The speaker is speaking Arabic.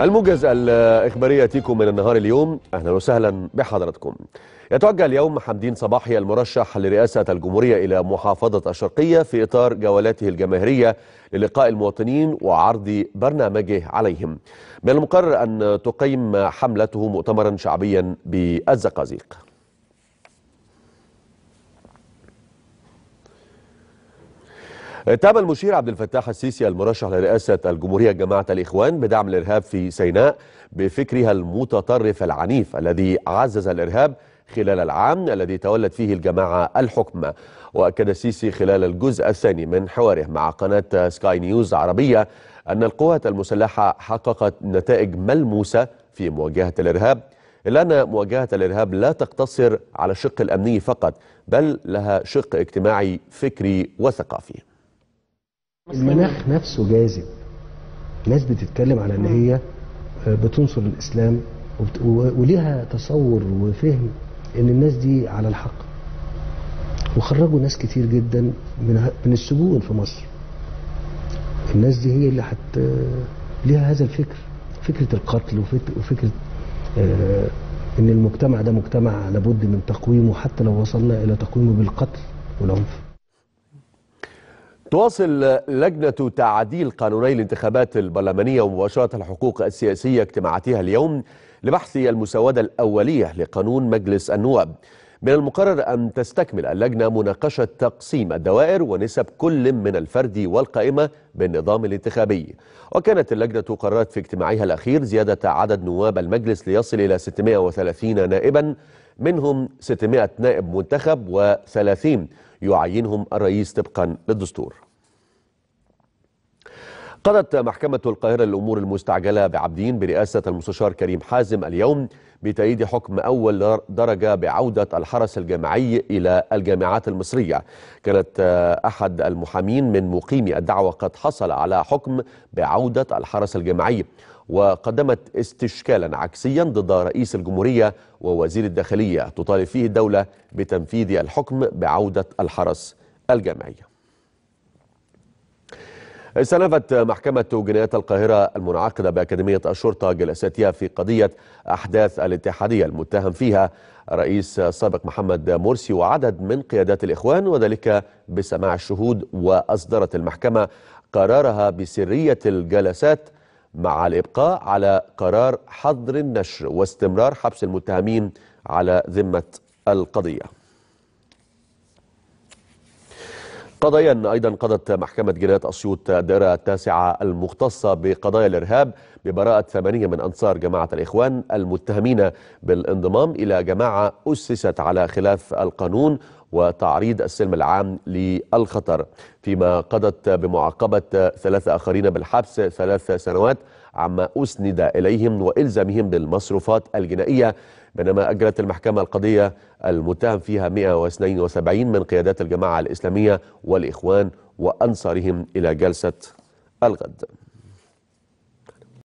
الموجز الإخباري يأتيكم من النهار اليوم أهلا وسهلا بحضراتكم يتوجه اليوم حمدين صباحي المرشح لرئاسة الجمهورية إلى محافظة الشرقية في إطار جولاته الجماهيرية للقاء المواطنين وعرض برنامجه عليهم من المقرر أن تقيم حملته مؤتمرا شعبيا بالزقازيق تاب المشير عبد الفتاح السيسي المرشح لرئاسة الجمهورية جماعة الإخوان بدعم الإرهاب في سيناء بفكرها المتطرف العنيف الذي عزز الإرهاب خلال العام الذي تولت فيه الجماعة الحكم وأكد السيسي خلال الجزء الثاني من حواره مع قناة سكاي نيوز عربية أن القوات المسلحة حققت نتائج ملموسة في مواجهة الإرهاب إلا أن مواجهة الإرهاب لا تقتصر على الشق الأمني فقط بل لها شق اجتماعي فكري وثقافي المناخ نفسه جاذب ناس بتتكلم على ان هي آه، بتنصر الاسلام وليها تصور وفهم ان الناس دي على الحق وخرجوا ناس كتير جدا من من السجون في مصر الناس دي هي اللي حت ليها هذا الفكر فكره القتل وفكره آه، ان المجتمع ده مجتمع لابد من تقويمه حتى لو وصلنا الى تقويمه بالقتل والعنف تواصل لجنة تعديل قانوني الانتخابات البرلمانية ومباشرة الحقوق السياسية اجتماعاتها اليوم لبحث المسودة الأولية لقانون مجلس النواب من المقرر أن تستكمل اللجنة مناقشة تقسيم الدوائر ونسب كل من الفرد والقائمة بالنظام الانتخابي وكانت اللجنة قررت في اجتماعها الأخير زيادة عدد نواب المجلس ليصل إلى 630 نائبا منهم 600 نائب منتخب و30 يعينهم الرئيس طبقا للدستور قضت محكمة القاهرة للأمور المستعجلة بعبدين برئاسة المستشار كريم حازم اليوم بتأييد حكم أول درجة بعودة الحرس الجامعي إلى الجامعات المصرية كانت آه، أحد المحامين من مقيمي الدعوة قد حصل على حكم بعودة الحرس الجامعي وقدمت استشكالا عكسيا ضد رئيس الجمهورية ووزير الداخلية تطالب فيه الدولة بتنفيذ الحكم بعودة الحرس الجامعي استلفت محكمة جنايات القاهرة المنعقدة بأكاديمية الشرطة جلساتها في قضية أحداث الاتحادية المتهم فيها رئيس السابق محمد مرسي وعدد من قيادات الإخوان وذلك بسماع الشهود وأصدرت المحكمة قرارها بسرية الجلسات مع الإبقاء على قرار حظر النشر واستمرار حبس المتهمين على ذمة القضية قضايا أيضا قضت محكمة جنايات أسيوط الدائرة التاسعة المختصة بقضايا الإرهاب ببراءة ثمانية من أنصار جماعة الإخوان المتهمين بالانضمام إلى جماعة أسست على خلاف القانون وتعريض السلم العام للخطر فيما قضت بمعاقبة ثلاثة آخرين بالحبس ثلاث سنوات عما أسند إليهم وإلزامهم بالمصروفات الجنائية بينما أجرت المحكمة القضية المتهم فيها 172 من قيادات الجماعة الإسلامية والإخوان وأنصارهم إلى جلسة الغد